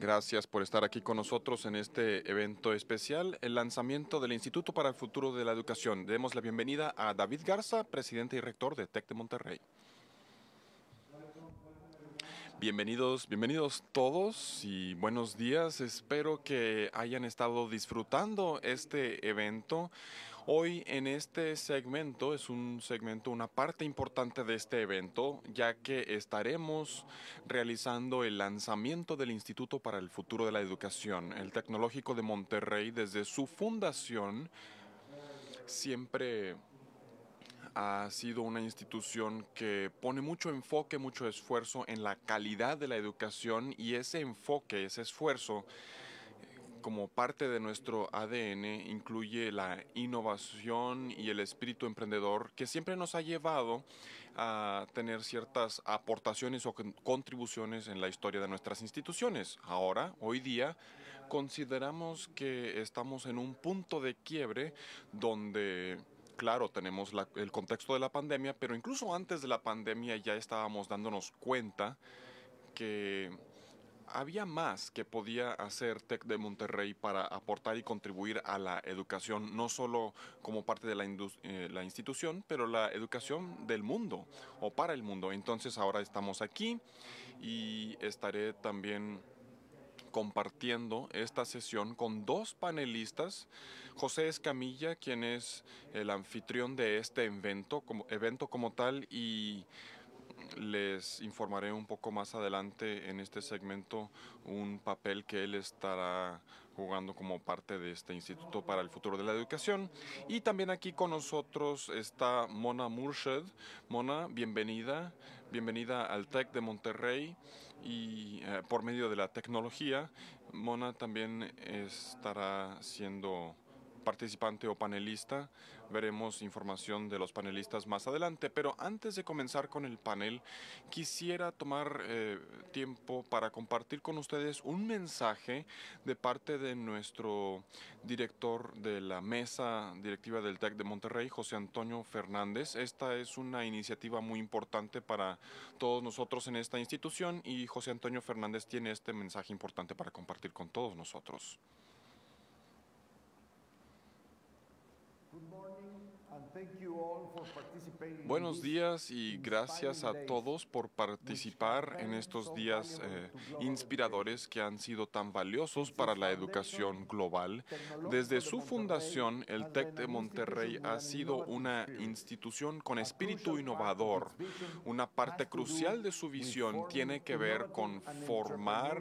Gracias por estar aquí con nosotros en este evento especial, el lanzamiento del Instituto para el Futuro de la Educación. Demos la bienvenida a David Garza, presidente y rector de TEC de Monterrey. Bienvenidos, bienvenidos todos y buenos días. Espero que hayan estado disfrutando este evento. Hoy en este segmento es un segmento, una parte importante de este evento, ya que estaremos realizando el lanzamiento del Instituto para el Futuro de la Educación, el Tecnológico de Monterrey, desde su fundación, siempre ha sido una institución que pone mucho enfoque, mucho esfuerzo en la calidad de la educación y ese enfoque, ese esfuerzo, como parte de nuestro ADN incluye la innovación y el espíritu emprendedor que siempre nos ha llevado a tener ciertas aportaciones o contribuciones en la historia de nuestras instituciones. Ahora, hoy día, consideramos que estamos en un punto de quiebre donde claro, tenemos el contexto de la pandemia, pero incluso antes de la pandemia ya estábamos dándonos cuenta que ¿había más que podía hacer TEC de Monterrey para aportar y contribuir a la educación, no solo como parte de eh, la, institución, pero la educación del mundo o para el mundo? Entonces ahora estamos aquí y estaré también compartiendo esta sesión con dos panelistas, José Escamilla, quien es el anfitrión de este evento como, evento como tal, y les informaré un poco más adelante en este segmento un papel que él estará jugando como parte de este Instituto para el Futuro de la Educación. Y también aquí con nosotros está Mona Murshed. Mona, bienvenida. Bienvenida al TEC de Monterrey y eh, por medio de la tecnología. Mona también estará siendo participante o panelista. Veremos información de los panelistas más adelante, pero antes de comenzar con el panel, quisiera tomar eh, tiempo para compartir con ustedes un mensaje de parte de nuestro director de la mesa directiva del TEC de Monterrey, José Antonio Fernández. Esta es una iniciativa muy importante para todos nosotros en esta institución y José Antonio Fernández tiene este mensaje importante para compartir con todos nosotros. Good morning. Buenos días y gracias a todos por participar en estos días eh, inspiradores que han sido tan valiosos para la educación global. Desde su fundación, el TEC de Monterrey ha sido una institución con espíritu innovador. Una parte crucial de su visión tiene que ver con formar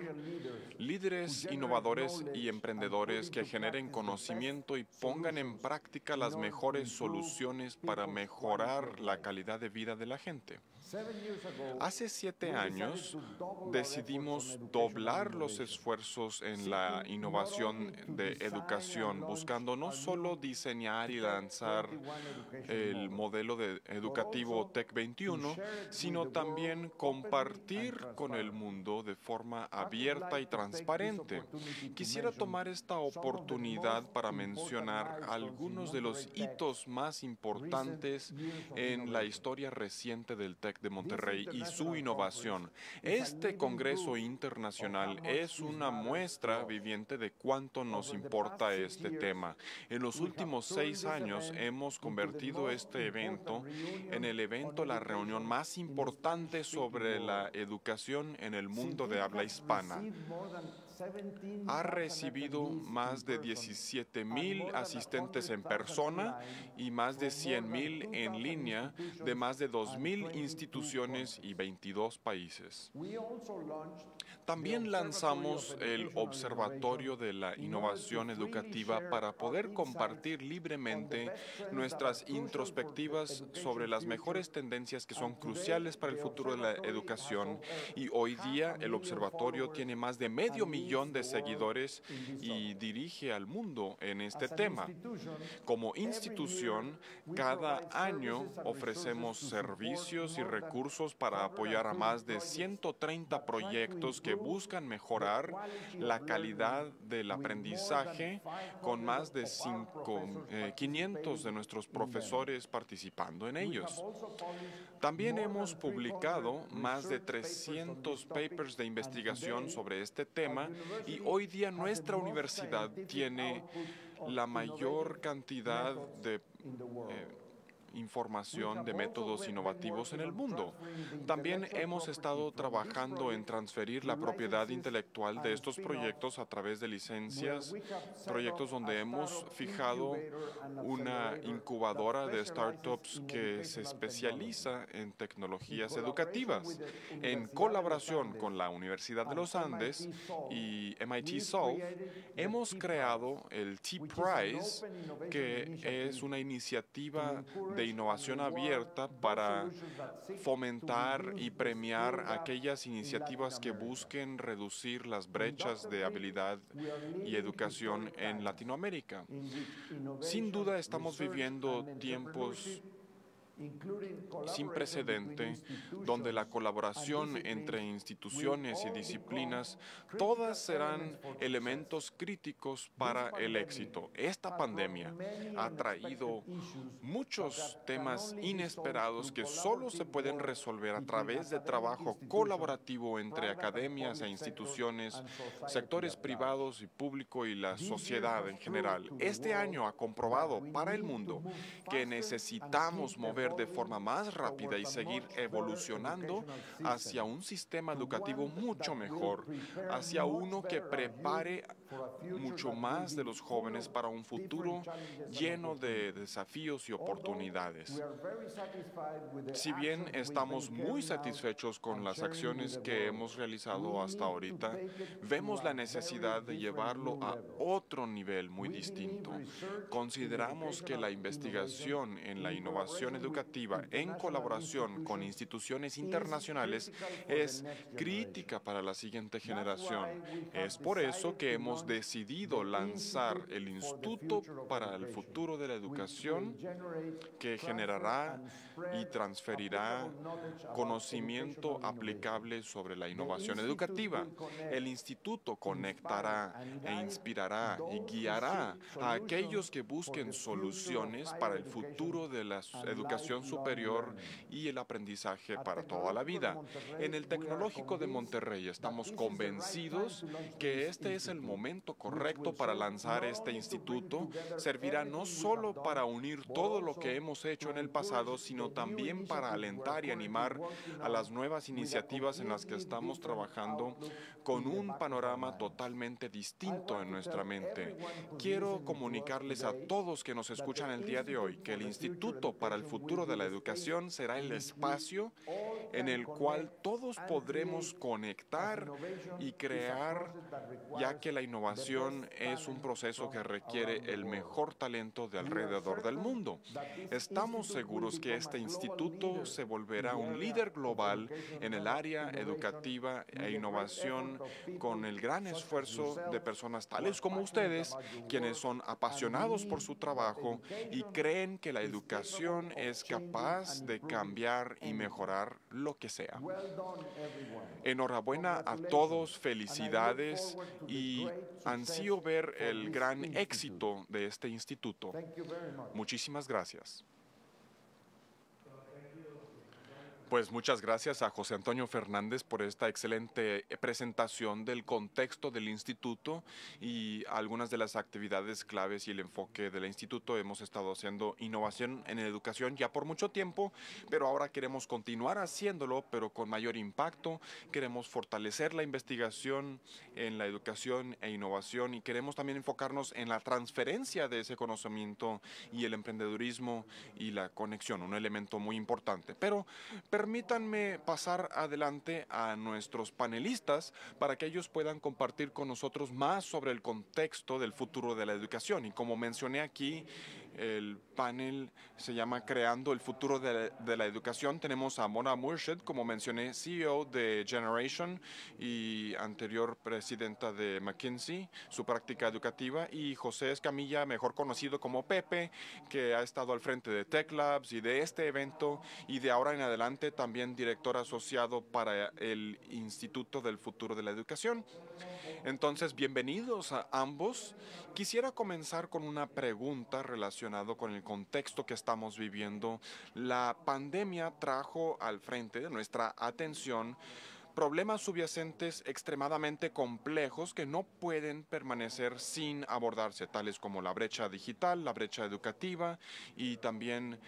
líderes innovadores y emprendedores que generen conocimiento y pongan en práctica las mejores soluciones para mejorar la calidad de vida de la gente. Hace siete años decidimos doblar los esfuerzos en la innovación de educación, buscando no solo diseñar y lanzar el modelo educativo TEC 21, sino también compartir con el mundo de forma abierta y transparente. Quisiera tomar esta oportunidad para mencionar algunos de los hitos más importantes en la historia reciente del TEC de Monterrey y su innovación. Este Congreso Internacional es una muestra viviente de cuánto nos importa este tema. En los últimos seis años hemos convertido este evento en el evento, la reunión más importante sobre la educación en el mundo de habla hispana ha recibido más de 17 mil asistentes en persona y más de 100 mil en línea de más de 2 mil instituciones y 22 países. También lanzamos el Observatorio de la Innovación Educativa para poder compartir libremente nuestras introspectivas sobre las mejores tendencias que son cruciales para el futuro de la educación. Y hoy día el observatorio tiene más de medio millón de seguidores y dirige al mundo en este tema. Como institución, cada año ofrecemos servicios y recursos para apoyar a más de 130 proyectos que buscan mejorar la calidad del aprendizaje con más de 500 eh, de nuestros profesores participando en ellos. También hemos publicado más de 300 papers de investigación sobre este tema y hoy día nuestra universidad tiene la mayor cantidad de eh, información de métodos innovativos en el mundo. También hemos estado trabajando en transferir la propiedad intelectual de estos proyectos a través de licencias, proyectos donde hemos fijado una incubadora de startups que se especializa en tecnologías educativas. En colaboración con la Universidad de los Andes y MIT Solve, hemos creado el T-Prize, que es una iniciativa de innovación abierta para fomentar y premiar aquellas iniciativas que busquen reducir las brechas de habilidad y educación en Latinoamérica. Sin duda estamos viviendo tiempos sin precedente, donde la colaboración entre instituciones y disciplinas, todas serán elementos críticos para el éxito. Esta pandemia ha traído muchos temas inesperados que solo se pueden resolver a través de trabajo colaborativo entre academias e instituciones, sectores privados y público y la sociedad en general. Este año ha comprobado para el mundo que necesitamos mover de forma más rápida y seguir evolucionando hacia un sistema educativo mucho mejor, hacia uno que prepare mucho más de los jóvenes para un futuro lleno de desafíos y oportunidades. Si bien estamos muy satisfechos con las acciones que hemos realizado hasta ahorita, vemos la necesidad de llevarlo a otro nivel muy distinto. Consideramos que la investigación en la innovación educativa en colaboración con instituciones internacionales es crítica para la siguiente generación. Es por eso que hemos decidido lanzar el Instituto para el Futuro de la Educación que generará y transferirá conocimiento aplicable sobre la innovación educativa. El instituto conectará e inspirará y guiará a aquellos que busquen soluciones para el futuro de la educación superior y el aprendizaje para toda la vida. En el Tecnológico de Monterrey estamos convencidos que este es el momento correcto para lanzar este instituto. Servirá no solo para unir todo lo que hemos hecho en el pasado, sino también para alentar y animar a las nuevas iniciativas en las que estamos trabajando con un panorama totalmente distinto en nuestra mente. Quiero comunicarles a todos que nos escuchan el día de hoy que el Instituto para el Futuro de la educación será el espacio en el cual todos podremos conectar y crear, ya que la innovación es un proceso que requiere el mejor talento de alrededor del mundo. Estamos seguros que este instituto se volverá un líder global en el área educativa e innovación con el gran esfuerzo de personas tales como ustedes, quienes son apasionados por su trabajo y creen que la educación es capaz de cambiar y mejorar lo que sea. Enhorabuena a todos, felicidades y ansío ver el gran éxito de este instituto. Muchísimas gracias. Pues muchas gracias a José Antonio Fernández por esta excelente eh, presentación del contexto del instituto y algunas de las actividades claves y el enfoque del instituto. Hemos estado haciendo innovación en educación ya por mucho tiempo, pero ahora queremos continuar haciéndolo, pero con mayor impacto. Queremos fortalecer la investigación en la educación e innovación y queremos también enfocarnos en la transferencia de ese conocimiento y el emprendedurismo y la conexión, un elemento muy importante. pero permítanme pasar adelante a nuestros panelistas para que ellos puedan compartir con nosotros más sobre el contexto del futuro de la educación. Y como mencioné aquí, el panel se llama Creando el futuro de la, educación. Tenemos a Mona Murshed, como mencioné, CEO de Generation y anterior presidenta de McKinsey, su práctica educativa, y José Escamilla, mejor conocido como Pepe, que ha estado al frente de Tech Labs y de este evento y de ahora en adelante también director asociado para el Instituto del Futuro de la Educación. Entonces, bienvenidos a ambos. Quisiera comenzar con una pregunta relacionada con el contexto que estamos viviendo. La pandemia trajo al frente de nuestra atención problemas subyacentes extremadamente complejos que no pueden permanecer sin abordarse, tales como la brecha digital, la brecha educativa y también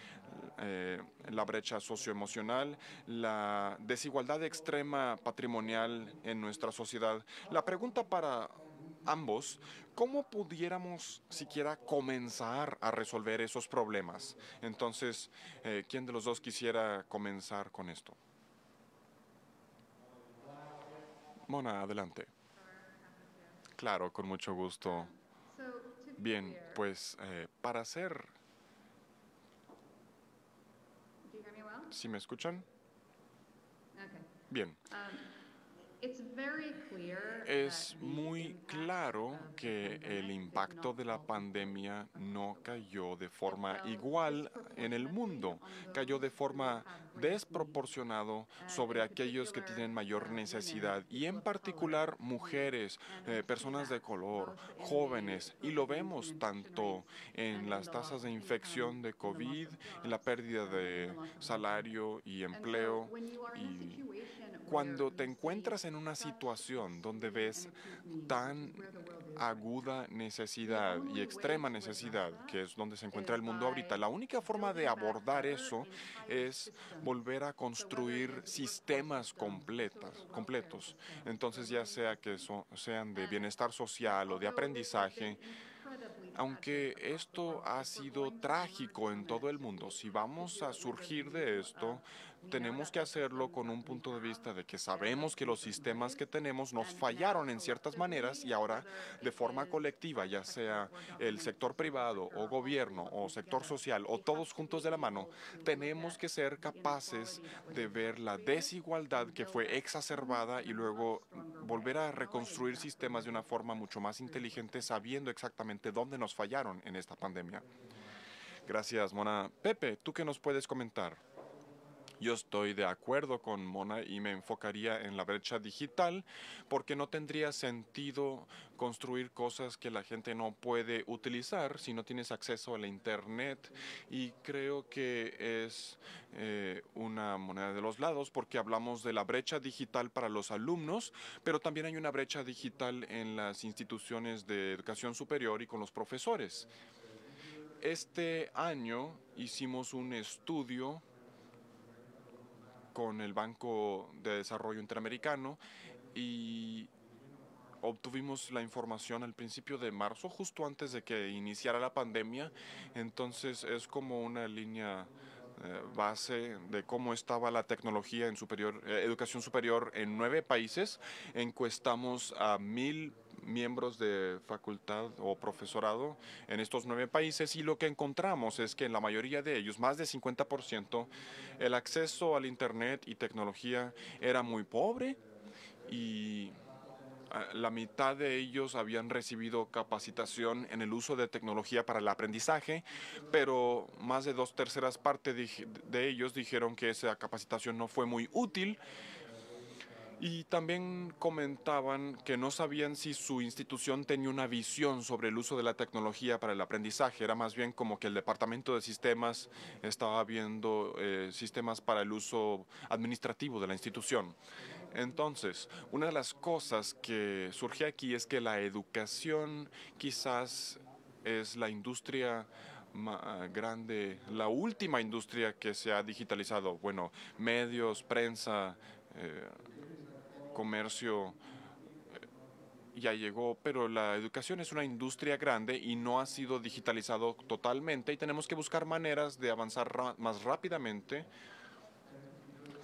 eh, la brecha socioemocional, la desigualdad extrema patrimonial en nuestra sociedad. La pregunta para ambos, ¿cómo pudiéramos siquiera comenzar a resolver esos problemas? Entonces, eh, ¿quién de los dos quisiera comenzar con esto? Mona, adelante. Claro, con mucho gusto. Bien, pues eh, para hacer... ¿Sí me escuchan? Bien. Um, es muy claro que el impacto de la pandemia no cayó de forma igual en el mundo, cayó de forma desproporcionada uh, sobre aquellos que tienen mayor necesidad y en particular mujeres, eh, personas de color, jóvenes y lo vemos tanto en las tasas de infección de COVID, en la pérdida uh, de salario y empleo cuando te encuentras en una situación donde ves tan aguda necesidad y extrema necesidad, que es donde se encuentra el mundo ahorita, la única forma de abordar eso es volver a construir sistemas completos. Entonces, ya sea que sean de bienestar social o de aprendizaje, aunque esto ha sido trágico en todo el mundo, si vamos a surgir de esto, tenemos que hacerlo con un punto de vista de que sabemos que los sistemas que tenemos nos fallaron en ciertas maneras y ahora de forma colectiva, ya sea el sector privado o gobierno o sector social o todos juntos de la mano, tenemos que ser capaces de ver la desigualdad que fue exacerbada y luego volver a reconstruir sistemas de una forma mucho más inteligente sabiendo exactamente dónde nos fallaron en esta pandemia. Gracias, Mona. Pepe, ¿tú qué nos puedes comentar? Yo estoy de acuerdo con Mona y me enfocaría en la brecha digital porque no tendría sentido construir cosas que la gente no puede utilizar si no tienes acceso a la Internet y creo que es eh, una moneda de los lados porque hablamos de la brecha digital para los alumnos, pero también hay una brecha digital en las instituciones de educación superior y con los profesores. Este año hicimos un estudio con el Banco de Desarrollo Interamericano y obtuvimos la información al principio de marzo, justo antes de que iniciara la pandemia. Entonces es como una línea eh, base de cómo estaba la tecnología en superior, eh, educación superior en nueve países. Encuestamos a mil miembros de facultad o profesorado en estos nueve países y lo que encontramos es que en la mayoría de ellos, más de 50%, el acceso al Internet y tecnología era muy pobre y ah, la mitad de ellos habían recibido capacitación en el uso de tecnología para el aprendizaje, pero más de dos terceras partes de ellos dijeron que esa capacitación no fue muy útil y también comentaban que no sabían si su institución tenía una visión sobre el uso de la tecnología para el aprendizaje. Era más bien como que el Departamento de Sistemas estaba viendo eh, sistemas para el uso administrativo de la institución. Entonces, una de las cosas que surge aquí es que la educación quizás es la industria grande, la última industria que se ha digitalizado. Bueno, medios, prensa. Eh, comercio eh, ya llegó, pero la educación es una industria grande y no ha sido digitalizado totalmente y tenemos que buscar maneras de avanzar más rápidamente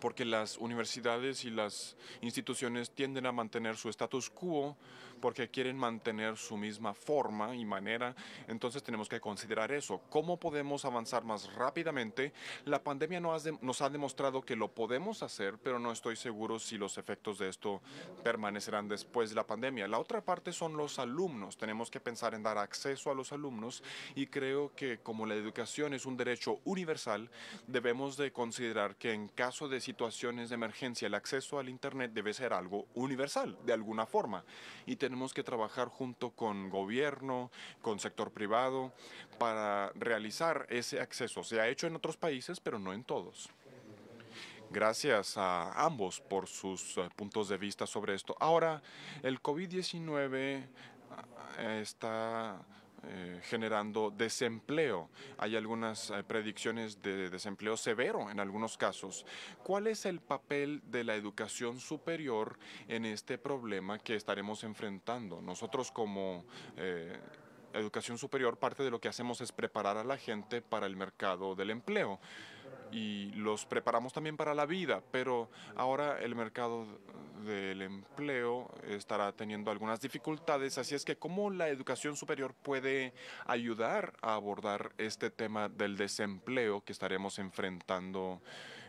porque las universidades y las instituciones tienden a mantener su status quo porque quieren mantener su misma forma y manera. Entonces tenemos que considerar eso. ¿Cómo podemos avanzar más rápidamente? La pandemia nos ha demostrado que lo podemos hacer, pero no estoy seguro si los efectos de esto permanecerán después de la pandemia. La otra parte son los alumnos. Tenemos que pensar en dar acceso a los alumnos y creo que como la educación es un derecho universal, debemos de considerar que en caso de situaciones de emergencia el acceso al Internet debe ser algo universal, de alguna forma. Y tenemos que trabajar junto con gobierno, con sector privado, para realizar ese acceso. Se ha hecho en otros países, pero no en todos. Gracias a ambos por sus eh, puntos de vista sobre esto. Ahora, el COVID-19 ah, ah, está eh, generando desempleo. Hay algunas eh, predicciones de desempleo severo en algunos casos. ¿Cuál es el papel de la educación superior en este problema que estaremos enfrentando? Nosotros como... Eh, educación superior, parte de lo que hacemos es preparar a la gente para el mercado del empleo y los preparamos también para la vida, pero ahora el mercado del empleo estará teniendo algunas dificultades, así es que cómo la educación superior puede ayudar a abordar este tema del desempleo que estaremos enfrentando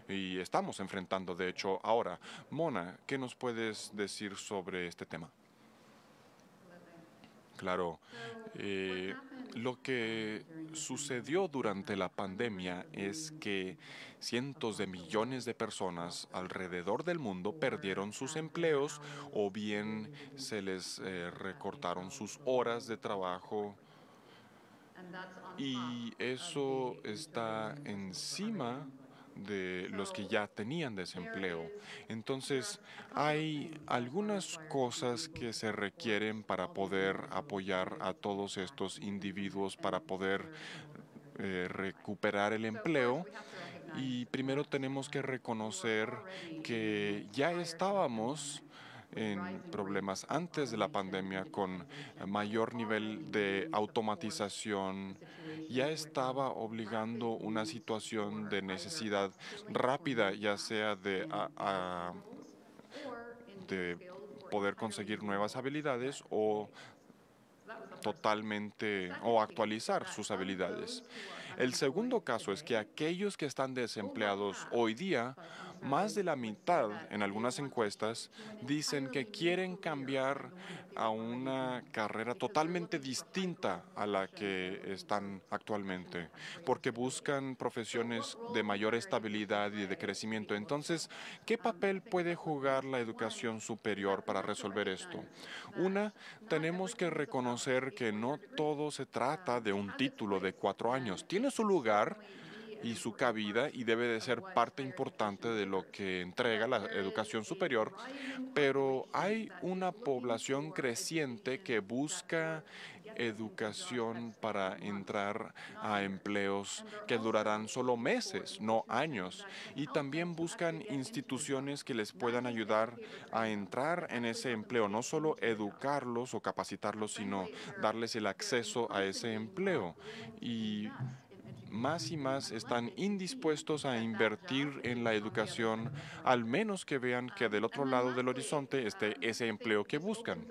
y estamos enfrentando de hecho ahora. Mona, ¿qué nos puedes decir sobre este tema? claro. Eh, lo que sucedió durante la pandemia es que cientos de millones de personas alrededor del mundo perdieron sus empleos o bien se les eh, recortaron sus horas de trabajo. Y eso está encima de los que ya tenían desempleo. Entonces, hay algunas cosas que se requieren para poder apoyar a todos estos individuos, para poder eh, recuperar el empleo. Y primero tenemos que reconocer que ya estábamos en problemas antes de la pandemia con mayor nivel de automatización. Ya estaba obligando una situación de necesidad rápida, ya sea de, poder conseguir nuevas habilidades o totalmente o actualizar sus habilidades. El segundo caso es que aquellos que están desempleados hoy día más de la mitad en algunas encuestas dicen que quieren cambiar a una carrera totalmente distinta a la que están actualmente, porque buscan profesiones de mayor estabilidad y de crecimiento. Entonces, ¿qué papel puede jugar la educación superior para resolver esto? Una, tenemos que reconocer que no todo se trata de un título de cuatro años. Tiene su lugar y su cabida y debe de ser parte importante de lo que entrega la educación superior, pero hay una población creciente que busca educación para entrar a empleos que durarán solo meses, no años, y también buscan instituciones que les puedan ayudar a entrar en ese empleo, no solo educarlos o capacitarlos, sino darles el acceso a ese empleo. Y más y más están indispuestos a invertir en la educación, al menos que vean que del otro lado del horizonte esté ese empleo que buscan.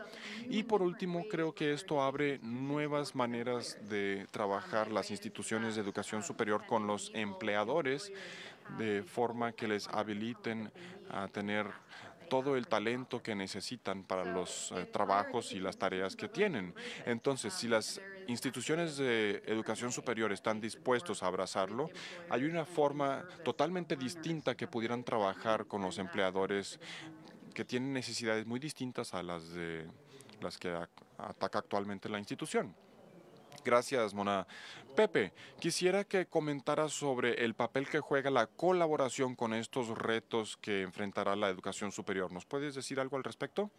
Y por último, creo que esto abre nuevas maneras de trabajar las instituciones de educación superior con los empleadores de forma que les habiliten a tener todo el talento que necesitan para los eh, trabajos y las tareas que tienen. Entonces, si las instituciones de educación superior están dispuestos a abrazarlo, hay una forma totalmente distinta que pudieran trabajar con los empleadores que tienen necesidades muy distintas a las de las que ataca actualmente la institución. Gracias, Mona. Pepe, quisiera que comentara sobre el papel que juega la colaboración con estos retos que enfrentará la educación superior. ¿Nos puedes decir algo al respecto?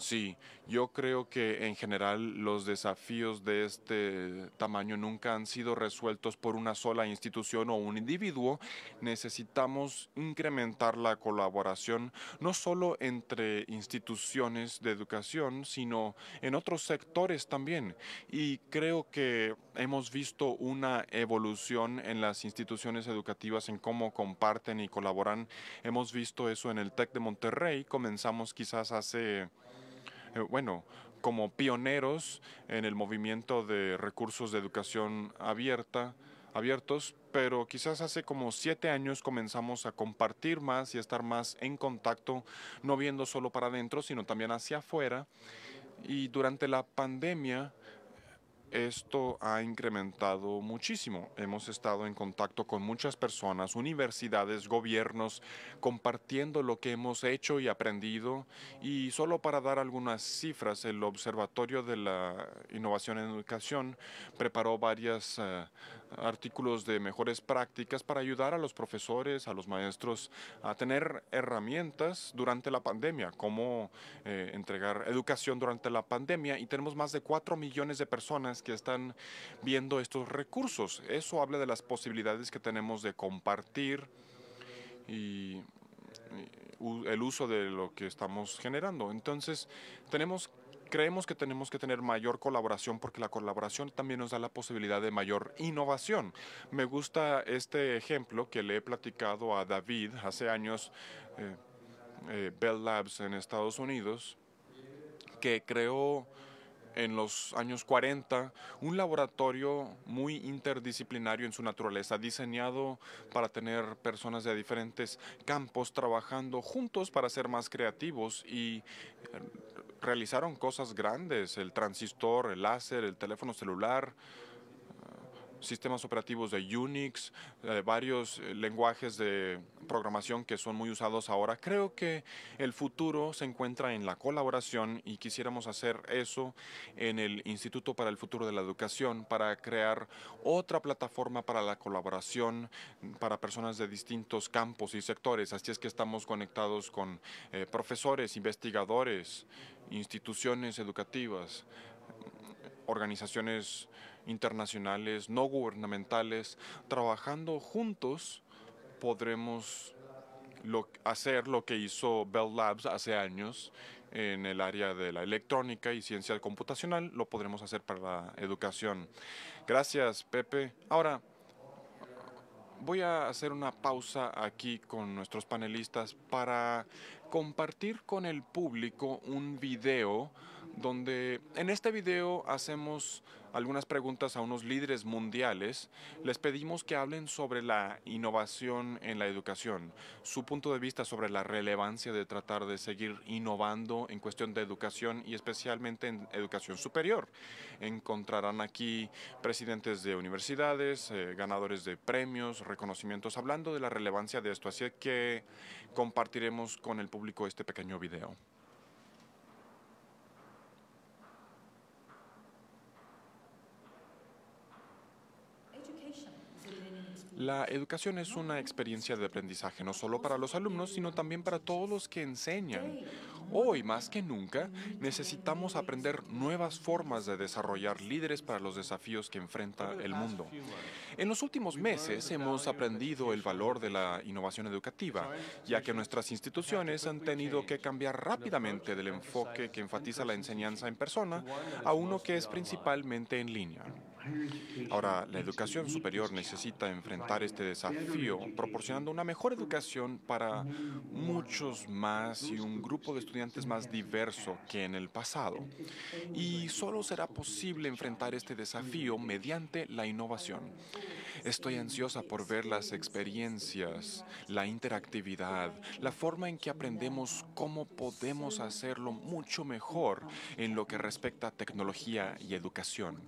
Sí, yo creo que en general los desafíos de este tamaño nunca han sido resueltos por una sola institución o un individuo. Necesitamos incrementar la colaboración no solo entre instituciones de educación, sino en otros sectores también. Y creo que hemos visto una evolución en las instituciones educativas en cómo comparten y colaboran. Hemos visto eso en el TEC de Monterrey. Comenzamos quizás hace eh, bueno, como pioneros en el movimiento de recursos de educación abierta, abiertos, pero quizás hace como siete años comenzamos a compartir más y a estar más en contacto, no viendo solo para adentro, sino también hacia afuera. Y durante la pandemia esto ha incrementado muchísimo. Hemos estado en contacto con muchas personas, universidades, gobiernos, compartiendo lo que hemos hecho y aprendido. Y solo para dar algunas cifras, el Observatorio de la Innovación en Educación preparó varias eh, artículos de mejores prácticas para ayudar a los profesores, a los maestros a tener herramientas durante la pandemia, cómo eh, entregar educación durante la pandemia y tenemos más de 4 millones de personas que están viendo estos recursos. Eso habla de las posibilidades que tenemos de compartir y el uso de lo que estamos generando. Entonces, tenemos creemos que tenemos que tener mayor colaboración porque la colaboración también nos da la posibilidad de mayor innovación. Me gusta este ejemplo que le he platicado a David hace años, eh, eh, Bell Labs en Estados Unidos, que creó en los años 40 un laboratorio muy interdisciplinario en su naturaleza, diseñado para tener personas de diferentes campos trabajando juntos para ser más creativos y eh, realizaron cosas grandes, el transistor, el láser, el teléfono celular, sistemas operativos de Unix, eh, varios eh, lenguajes de programación que son muy usados ahora. Creo que el futuro se encuentra en la colaboración y quisiéramos hacer eso en el Instituto para el Futuro de la Educación para crear otra plataforma para la colaboración para personas de distintos campos y sectores. Así es que estamos conectados con eh, profesores, investigadores, instituciones educativas, organizaciones internacionales, no gubernamentales, trabajando juntos podremos hacer lo que hizo Bell Labs hace años en el área de la electrónica y ciencia computacional, lo podremos hacer para la educación. Gracias, Pepe. Ahora, voy a hacer una pausa aquí con nuestros panelistas para compartir con el público un video donde en este video hacemos algunas preguntas a unos líderes mundiales. Les pedimos que hablen sobre la innovación en la educación, su punto de vista sobre la relevancia de tratar de seguir innovando en cuestión de educación y especialmente en educación superior. Encontrarán aquí presidentes de universidades, eh, ganadores de premios, reconocimientos, hablando de la relevancia de esto. Así que compartiremos con el público este pequeño video. La educación es una experiencia de aprendizaje no solo para los alumnos, sino también para todos los que enseñan. Hoy más que nunca necesitamos aprender nuevas formas de desarrollar líderes para los desafíos que enfrenta el mundo. En los últimos meses hemos aprendido el valor de la innovación educativa, ya que nuestras instituciones han tenido que cambiar rápidamente del enfoque que enfatiza la enseñanza en persona a uno que es principalmente en línea. Ahora, la educación superior necesita enfrentar este desafío proporcionando una mejor educación para muchos más y un grupo de estudiantes más diverso que en el pasado. Y solo será posible enfrentar este desafío mediante la innovación. Estoy ansiosa por ver las experiencias, la interactividad, la forma en que aprendemos cómo podemos hacerlo mucho mejor en lo que respecta a tecnología y educación.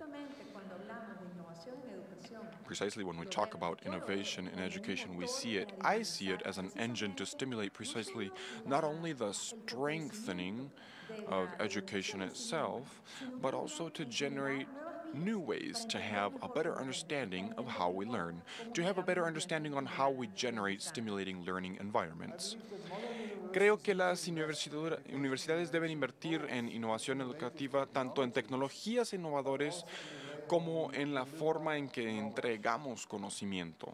precisely when we talk about innovation in education, we see it, I see it as an engine to stimulate precisely not only the strengthening of education itself, but also to generate new ways to have a better understanding of how we learn, to have a better understanding on how we generate stimulating learning environments. Creo que las universidades deben invertir en innovación educativa tanto en tecnologías innovadoras como en la forma en que entregamos conocimiento.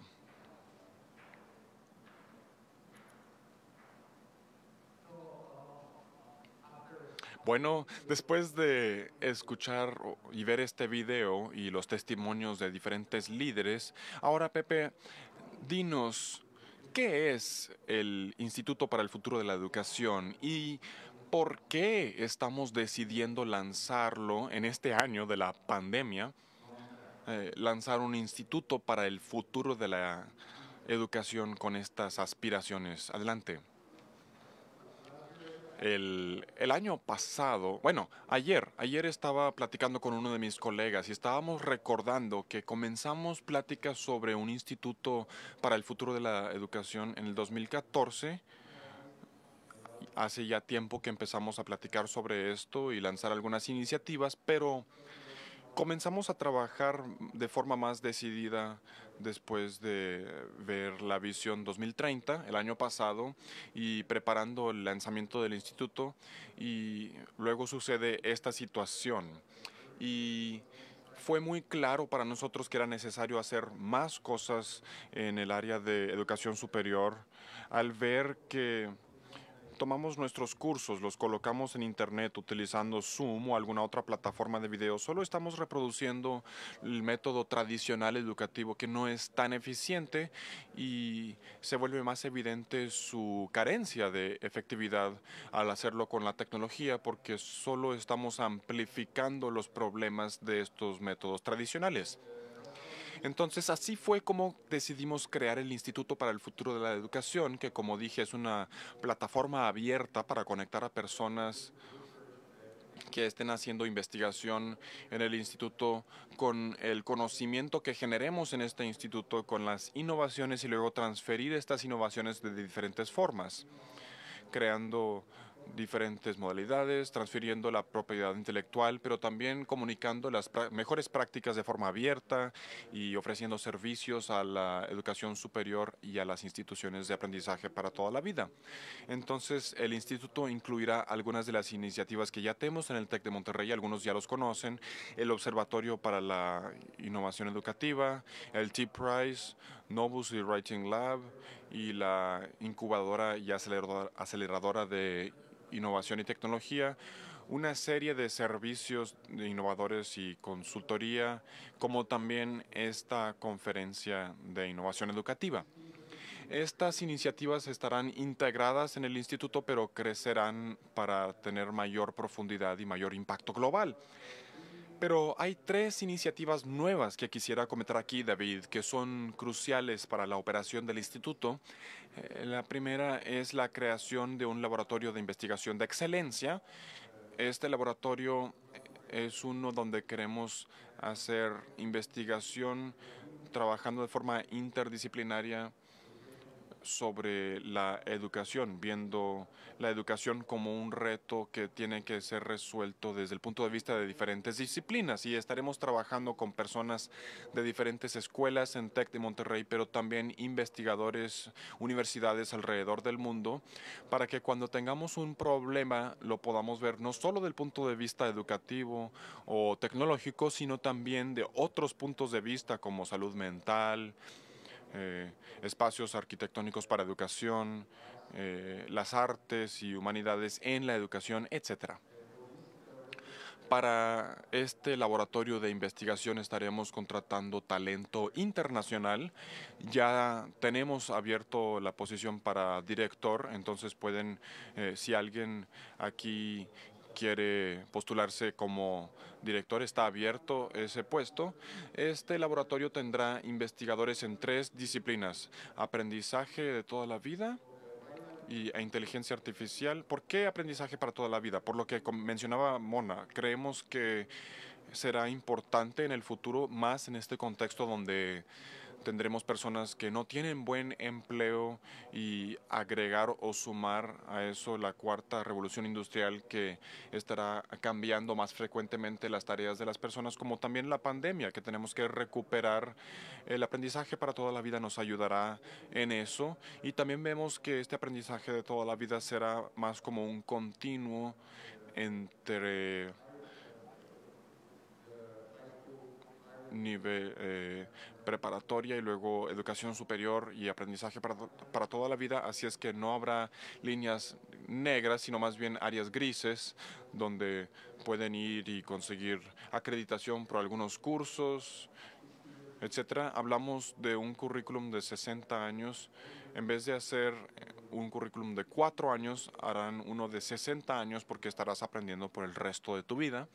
Bueno, después de escuchar y ver este video y los testimonios de diferentes líderes, ahora Pepe, dinos, ¿qué es el Instituto para el Futuro de la Educación y por qué estamos decidiendo lanzarlo en este año de la pandemia, eh, lanzar un instituto para el futuro de la educación con estas aspiraciones. Adelante. El, el, año pasado, bueno, ayer, ayer estaba platicando con uno de mis colegas y estábamos recordando que comenzamos pláticas sobre un instituto para el futuro de la educación en el 2014 hace ya tiempo que empezamos a platicar sobre esto y lanzar algunas iniciativas, pero comenzamos a trabajar de forma más decidida después de ver la visión 2030 el año pasado y preparando el lanzamiento del instituto y luego sucede esta situación y fue muy claro para nosotros que era necesario hacer más cosas en el área de educación superior al ver que tomamos nuestros cursos, los colocamos en internet utilizando Zoom o alguna otra plataforma de video, solo estamos reproduciendo el método tradicional educativo que no es tan eficiente y se vuelve más evidente su carencia de efectividad al hacerlo con la tecnología porque solo estamos amplificando los problemas de estos métodos tradicionales. Entonces así fue como decidimos crear el Instituto para el Futuro de la Educación, que como dije es una plataforma abierta para conectar a personas que estén haciendo investigación en el instituto con el conocimiento que generemos en este instituto, con las innovaciones y luego transferir estas innovaciones de diferentes formas, creando diferentes modalidades, transfiriendo la propiedad intelectual, pero también comunicando las mejores prácticas de forma abierta y ofreciendo servicios a la educación superior y a las instituciones de aprendizaje para toda la vida. Entonces, el instituto incluirá algunas de las iniciativas que ya tenemos en el TEC de Monterrey, algunos ya los conocen, el Observatorio para la Innovación Educativa, el T-Prize, Novus y Writing Lab y la incubadora y aceleradora de innovación y tecnología, una serie de servicios de innovadores y consultoría, como también esta conferencia de innovación educativa. Estas iniciativas estarán integradas en el instituto, pero crecerán para tener mayor profundidad y mayor impacto global. Pero hay tres iniciativas nuevas que quisiera comentar aquí, David, que son cruciales para la operación del instituto. Eh, la primera es la creación de un laboratorio de investigación de excelencia. Este laboratorio eh, es uno donde queremos hacer investigación trabajando de forma interdisciplinaria sobre la educación, viendo la educación como un reto que tiene que ser resuelto desde el punto de vista de diferentes disciplinas y estaremos trabajando con personas de diferentes escuelas en TEC de Monterrey, pero también investigadores, universidades alrededor del mundo, para que cuando tengamos un problema lo podamos ver no solo del punto de vista educativo o tecnológico, sino también de otros puntos de vista como salud mental, eh, espacios arquitectónicos para educación, eh, las artes y humanidades en la educación, etc. Para este laboratorio de investigación estaremos contratando talento internacional. Ya tenemos abierto la posición para director, entonces pueden, eh, si alguien aquí quiere postularse como director, está abierto ese puesto. Este laboratorio tendrá investigadores en tres disciplinas, aprendizaje de toda la vida, y, e inteligencia artificial. ¿Por qué aprendizaje para toda la vida? Por lo que mencionaba Mona, creemos que será importante en el futuro más en este contexto donde tendremos personas que no tienen buen empleo y agregar o sumar a eso la cuarta revolución industrial que estará cambiando más frecuentemente las tareas de las personas, como también la pandemia, que tenemos que recuperar. El aprendizaje para toda la vida nos ayudará en eso y también vemos que este aprendizaje de toda la vida será más como un continuo entre nivel eh, preparatoria y luego educación superior y aprendizaje para, toda la vida, así es que no habrá líneas negras, sino más bien áreas grises donde pueden ir y conseguir acreditación por algunos cursos, etcétera. Hablamos de un currículum de 60 años, en vez de hacer eh, un currículum de cuatro años, harán uno de 60 años porque estarás aprendiendo por el resto de tu vida.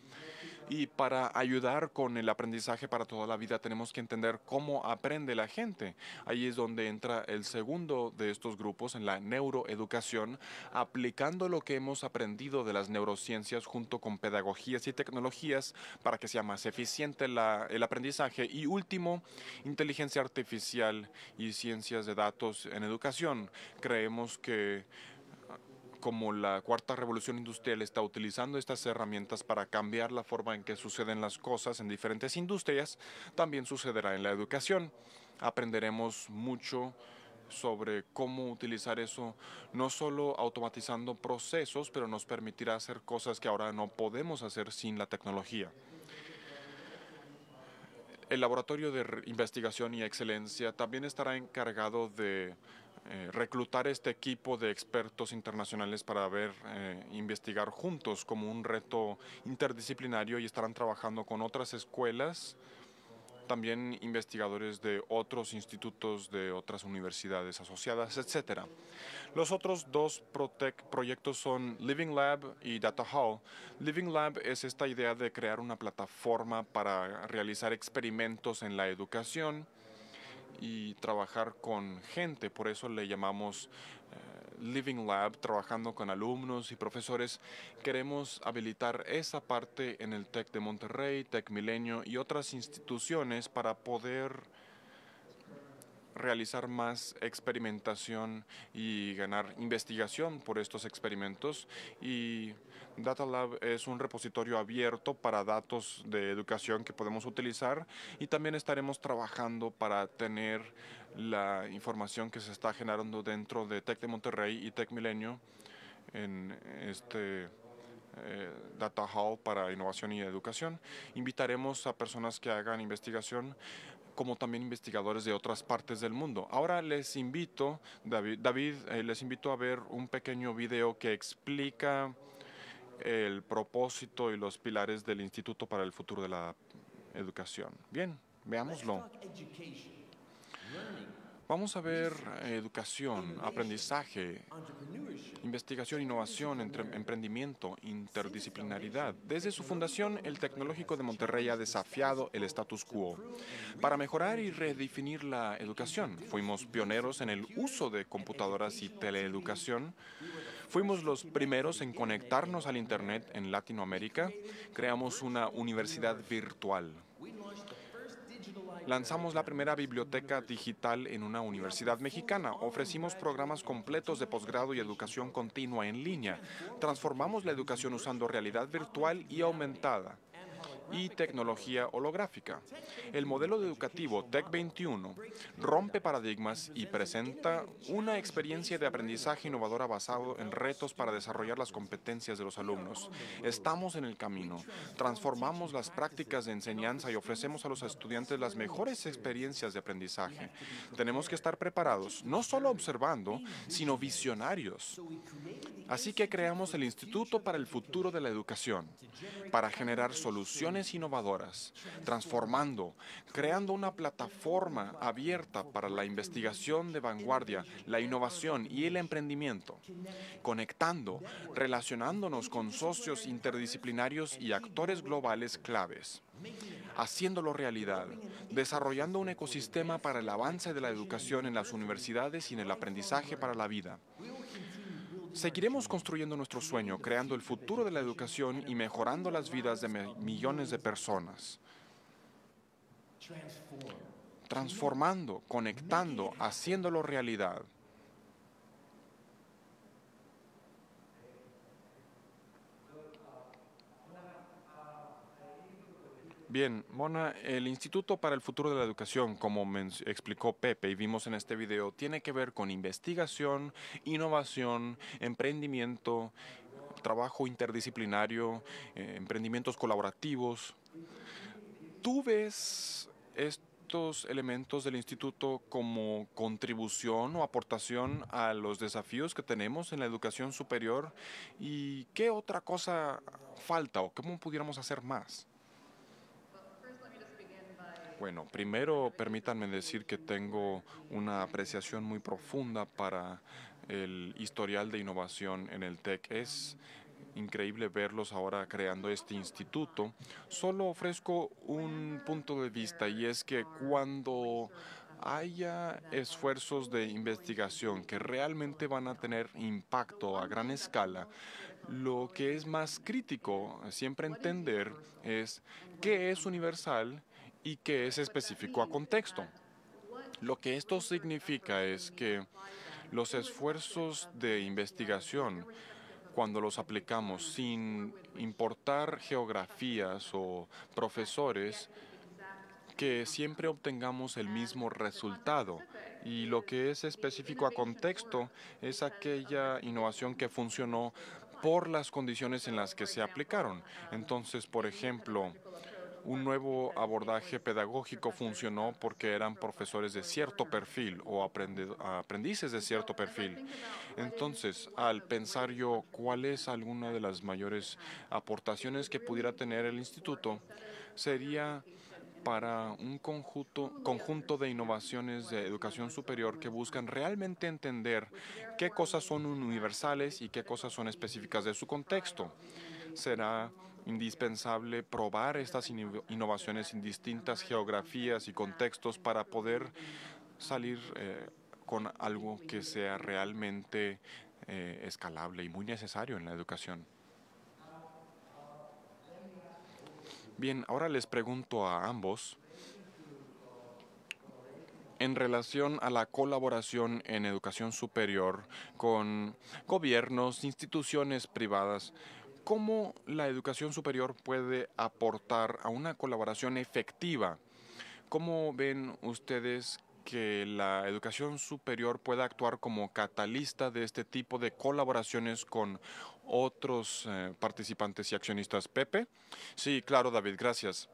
Y para ayudar con el aprendizaje para toda la vida tenemos que entender cómo aprende la gente. Ahí es donde entra el segundo de estos grupos en la neuroeducación, aplicando lo que hemos aprendido de las neurociencias junto con pedagogías y tecnologías para que sea más eficiente el aprendizaje. Y último, inteligencia artificial y ciencias de datos en educación. Creemos que como la cuarta revolución industrial está utilizando estas herramientas para cambiar la forma en que suceden las cosas en diferentes industrias, también sucederá en la educación. Aprenderemos mucho sobre cómo utilizar eso, no solo automatizando procesos, pero nos permitirá hacer cosas que ahora no podemos hacer sin la tecnología. El Laboratorio de Investigación y Excelencia también estará encargado de eh, reclutar este equipo de expertos internacionales para ver, eh, investigar juntos como un reto interdisciplinario y estarán trabajando con otras escuelas, también investigadores de otros institutos, de otras universidades asociadas, etc. Los otros dos proyectos son Living Lab y Data Hall. Living Lab es esta idea de crear una plataforma para realizar experimentos en la educación, y trabajar con gente. Por eso le llamamos eh, Living Lab, trabajando con alumnos y profesores. Queremos habilitar esa parte en el TEC de Monterrey, TEC Milenio y otras instituciones para poder realizar más experimentación y ganar investigación por estos experimentos y Data Lab es un repositorio abierto para datos de educación que podemos utilizar y también estaremos trabajando para tener la información que se está generando dentro de Tec de Monterrey y Tec Milenio en este eh, Data Hall para innovación y educación. Invitaremos a personas que hagan investigación como también investigadores de otras partes del mundo. Ahora les invito, David, eh, les invito a ver un pequeño video que explica el propósito y los pilares del Instituto para el Futuro de la Educación. Bien, veámoslo. Vamos a ver eh, educación, aprendizaje, investigación, innovación, emprendimiento, interdisciplinaridad. Desde su fundación, el Tecnológico de Monterrey ha desafiado el status quo para mejorar y redefinir la educación. Fuimos pioneros en el uso de computadoras y teleeducación. Fuimos los primeros en conectarnos al Internet en Latinoamérica. Creamos una universidad virtual. Lanzamos la primera biblioteca digital en una universidad mexicana. Ofrecimos programas completos de posgrado y educación continua en línea. Transformamos la educación usando realidad virtual y aumentada y tecnología holográfica. El modelo educativo TEC 21 rompe paradigmas y presenta una experiencia de aprendizaje innovadora basado en retos para desarrollar las competencias de los alumnos. Estamos en el camino, transformamos las prácticas de enseñanza y ofrecemos a los estudiantes las mejores experiencias de aprendizaje. Tenemos que estar preparados, no solo observando, sino visionarios. Así que creamos el Instituto para el Futuro de la Educación, para generar soluciones innovadoras, transformando, creando una plataforma abierta para la investigación de vanguardia, la innovación y el emprendimiento, conectando, relacionándonos con socios interdisciplinarios y actores globales claves, haciéndolo realidad, desarrollando un ecosistema para el avance de la educación en las universidades y en el aprendizaje para la vida. Seguiremos construyendo nuestro sueño, creando el futuro de la educación y mejorando las vidas de millones de personas. Transformando, conectando, haciéndolo realidad. Bien, Mona, el Instituto para el Futuro de la Educación, como me explicó Pepe y vimos en este video, tiene que ver con investigación, innovación, emprendimiento, trabajo interdisciplinario, eh, emprendimientos colaborativos. ¿Tú ves estos elementos del instituto como contribución o aportación a los desafíos que tenemos en la educación superior? ¿Y qué otra cosa falta o cómo pudiéramos hacer más? Bueno, primero permítanme decir que tengo una apreciación muy profunda para el historial de innovación en el TEC. Es increíble verlos ahora creando este instituto. Solo ofrezco un punto de vista y es que cuando haya esfuerzos de investigación que realmente van a tener impacto a gran escala, lo que es más crítico siempre entender es qué es universal y que es específico a contexto. Lo que esto significa es que los esfuerzos de investigación, cuando los aplicamos sin importar geografías o profesores, que siempre obtengamos el mismo resultado. Y lo que es específico a contexto es aquella innovación que funcionó por las condiciones en las que se aplicaron. Entonces, por ejemplo, un nuevo abordaje pedagógico funcionó porque eran profesores de cierto perfil o aprendices de cierto perfil. Entonces, al pensar yo cuál es alguna de las mayores aportaciones que pudiera tener el instituto, sería para un conjunto, conjunto de innovaciones de educación superior que buscan realmente entender qué cosas son universales y qué cosas son específicas de su contexto. Será indispensable probar estas innovaciones en distintas geografías y contextos para poder salir eh, con algo que sea realmente eh, escalable y muy necesario en la educación. Bien, ahora les pregunto a ambos en relación a la colaboración en educación superior con gobiernos, instituciones privadas ¿Cómo la educación superior puede aportar a una colaboración efectiva? ¿Cómo ven ustedes que la educación superior pueda actuar como catalista de este tipo de colaboraciones con otros eh, participantes y accionistas. Pepe. Sí, claro, David, gracias.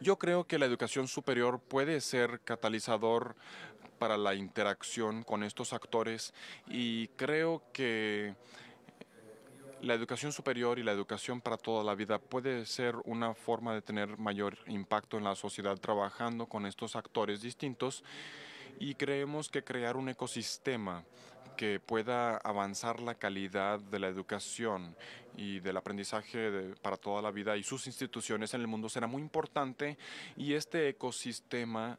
Yo creo que la educación superior puede ser catalizador para la interacción con estos actores y creo que la educación superior y la educación para toda la vida puede ser una forma de tener mayor impacto en la sociedad trabajando con estos actores distintos y creemos que crear un ecosistema que pueda avanzar la calidad de la educación y del aprendizaje para toda la vida y sus instituciones en el mundo será muy importante y este ecosistema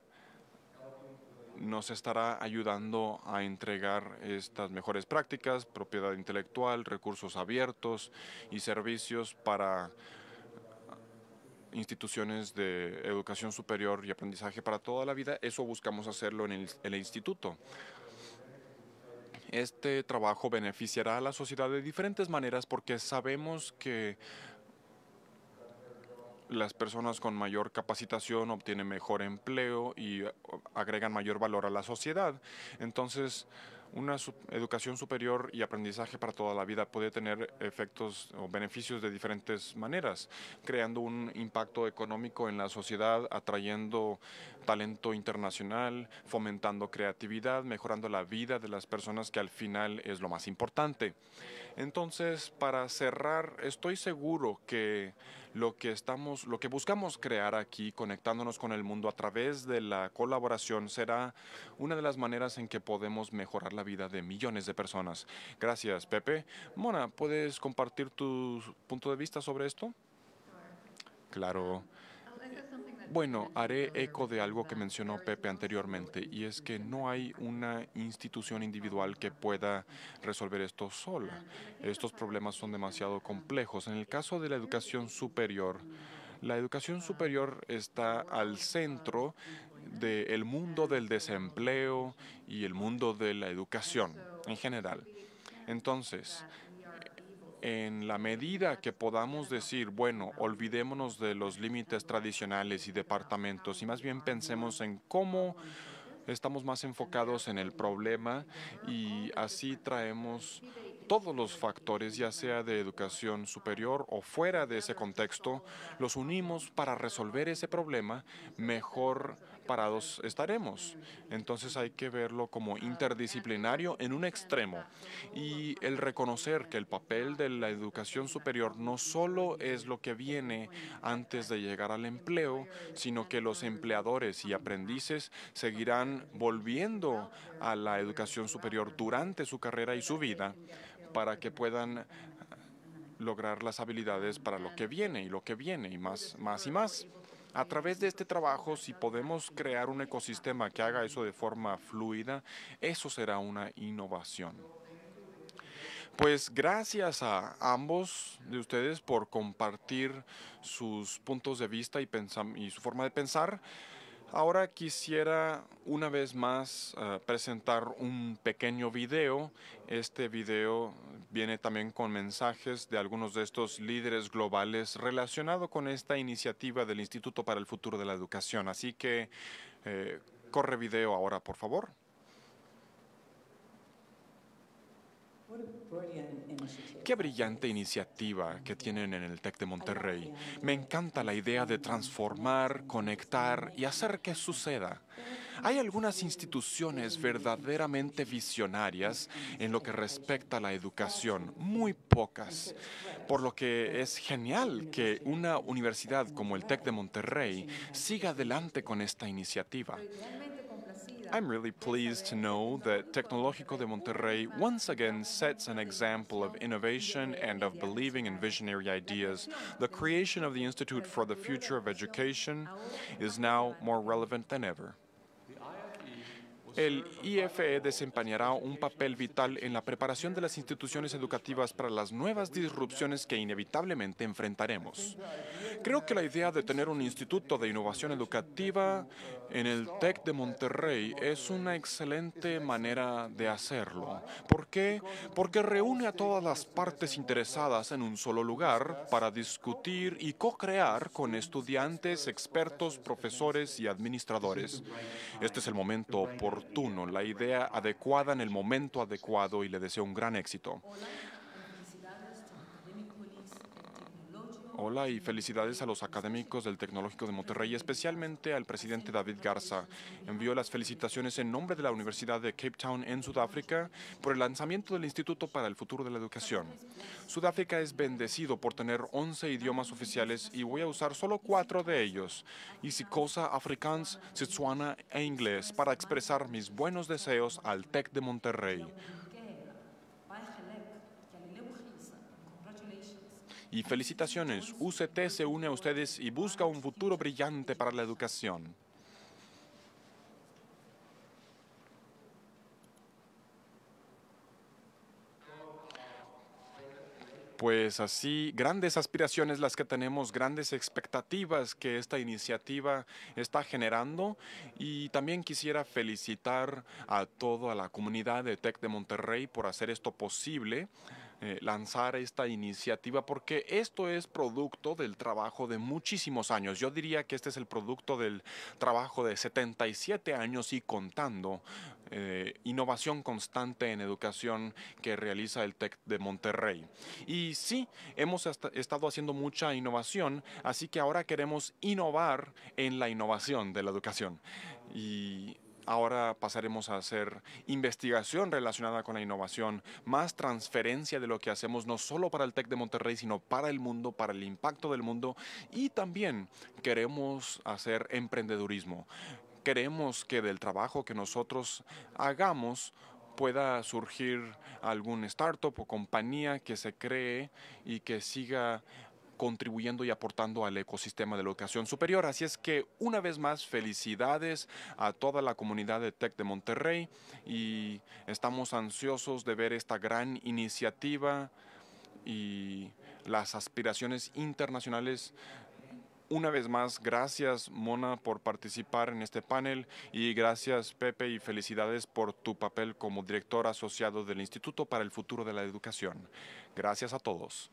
nos estará ayudando a entregar estas mejores prácticas, propiedad intelectual, recursos abiertos y servicios para instituciones de educación superior y aprendizaje para toda la vida. Eso buscamos hacerlo en el, instituto. Este trabajo beneficiará a la sociedad de diferentes maneras porque sabemos que las personas con mayor capacitación obtienen mejor empleo y eh, agregan mayor valor a la sociedad. Entonces, una educación superior y aprendizaje para toda la vida puede tener efectos o beneficios de diferentes maneras, creando un impacto económico en la sociedad, atrayendo talento internacional, fomentando creatividad, mejorando la vida de las personas que al final es lo más importante. Entonces, para cerrar, estoy seguro que lo que estamos, lo que buscamos crear aquí, conectándonos con el mundo a través de la colaboración, será una de las maneras en que podemos mejorar la vida de millones de personas. Gracias, Pepe. Mona, ¿puedes compartir tu punto de vista sobre esto? Claro. Bueno, haré eco de algo que mencionó Pepe anteriormente, y es que no hay una institución individual que pueda resolver esto sola. Estos problemas son demasiado complejos. En el caso de la educación superior, la educación superior está al centro del mundo del desempleo y el mundo de la educación en general. Entonces, en la medida que podamos decir, bueno, olvidémonos de los límites tradicionales y departamentos y más bien pensemos en cómo estamos más enfocados en el problema y así traemos todos los factores, ya sea de educación superior o fuera de ese contexto, los unimos para resolver ese problema mejor parados estaremos. Entonces hay que verlo como interdisciplinario en un extremo y el reconocer que el papel de la educación superior no solo es lo que viene antes de llegar al empleo, sino que los empleadores y aprendices seguirán volviendo a la educación superior durante su carrera y su vida para que puedan eh, lograr las habilidades para lo que viene y lo que viene y más, más y más. A través de este trabajo, si podemos crear un ecosistema que haga eso de forma fluida, eso será una innovación. Pues gracias a ambos de ustedes por compartir sus puntos de vista y, y su forma de pensar. Ahora quisiera una vez más eh, presentar un pequeño video. Este video viene también con mensajes de algunos de estos líderes globales relacionado con esta iniciativa del Instituto para el Futuro de la Educación. Así que eh, corre video ahora, por favor. Qué brillante iniciativa que tienen en el TEC de Monterrey. Me encanta la idea de transformar, conectar y hacer que suceda. Hay algunas instituciones verdaderamente visionarias en lo que respecta a la educación, muy pocas, por lo que es genial que una universidad como el TEC de Monterrey siga adelante con esta iniciativa. I'm really pleased to know that Tecnológico de Monterrey once again sets an example of innovation and of believing in visionary ideas. The creation of the Institute for the Future of Education is now more relevant than ever. El IFE desempeñará un papel vital en la preparación de las instituciones educativas para las nuevas disrupciones que inevitablemente enfrentaremos. Creo que la idea de tener un instituto de innovación educativa en el TEC de Monterrey es una excelente manera de hacerlo. ¿Por qué? Porque reúne a todas las partes interesadas en un solo lugar para discutir y co-crear con estudiantes, expertos, profesores y administradores. Este es el momento oportuno la idea adecuada en el momento adecuado y le deseo un gran éxito. Hola y felicidades a los académicos del Tecnológico de Monterrey, especialmente al presidente David Garza. Envío las felicitaciones en nombre de la Universidad de Cape Town en Sudáfrica por el lanzamiento del Instituto para el Futuro de la Educación. Sudáfrica es bendecido por tener 11 idiomas oficiales y voy a usar solo cuatro de ellos, Isikosa, Afrikaans, Setswana e inglés, para expresar mis buenos deseos al TEC de Monterrey. Y felicitaciones, UCT se une a ustedes y busca un futuro brillante para la educación. Pues así, grandes aspiraciones las que tenemos, grandes expectativas que esta iniciativa está generando y también quisiera felicitar a toda la comunidad de TEC de Monterrey por hacer esto posible. Eh, lanzar esta iniciativa porque esto es producto del trabajo de muchísimos años. Yo diría que este es el producto del trabajo de 77 años y contando, eh, innovación constante en educación que realiza el TEC de Monterrey. Y sí, hemos estado haciendo mucha innovación, así que ahora queremos innovar en la innovación de la educación. Y Ahora pasaremos a hacer investigación relacionada con la innovación, más transferencia de lo que hacemos no solo para el TEC de Monterrey, sino para el mundo, para el impacto del mundo y también queremos hacer emprendedurismo. Queremos que del trabajo que nosotros hagamos pueda surgir algún startup o compañía que se cree y que siga contribuyendo y aportando al ecosistema de la educación superior. Así es que una vez más, felicidades a toda la comunidad de TEC de Monterrey y estamos ansiosos de ver esta gran iniciativa y las aspiraciones internacionales. Una vez más, gracias Mona por participar en este panel y gracias Pepe y felicidades por tu papel como director asociado del Instituto para el Futuro de la Educación. Gracias a todos.